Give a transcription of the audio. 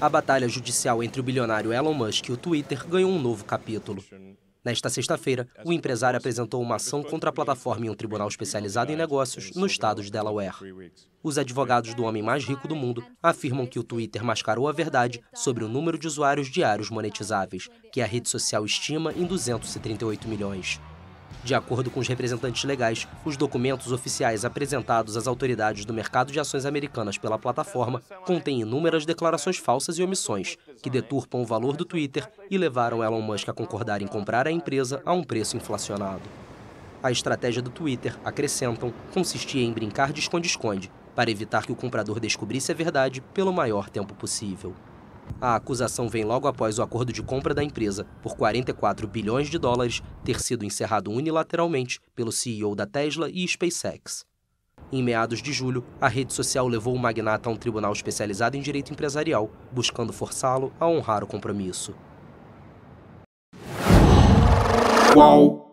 a batalha judicial entre o bilionário Elon Musk e o Twitter ganhou um novo capítulo. Nesta sexta-feira, o empresário apresentou uma ação contra a plataforma em um tribunal especializado em negócios no estado de Delaware. Os advogados do homem mais rico do mundo afirmam que o Twitter mascarou a verdade sobre o número de usuários diários monetizáveis, que a rede social estima em 238 milhões. De acordo com os representantes legais, os documentos oficiais apresentados às autoridades do mercado de ações americanas pela plataforma contêm inúmeras declarações falsas e omissões, que deturpam o valor do Twitter e levaram Elon Musk a concordar em comprar a empresa a um preço inflacionado. A estratégia do Twitter, acrescentam, consistia em brincar de esconde-esconde, para evitar que o comprador descobrisse a verdade pelo maior tempo possível. A acusação vem logo após o acordo de compra da empresa por 44 bilhões de dólares ter sido encerrado unilateralmente pelo CEO da Tesla e SpaceX. Em meados de julho, a rede social levou o magnata a um tribunal especializado em direito empresarial, buscando forçá-lo a honrar o compromisso. Qual?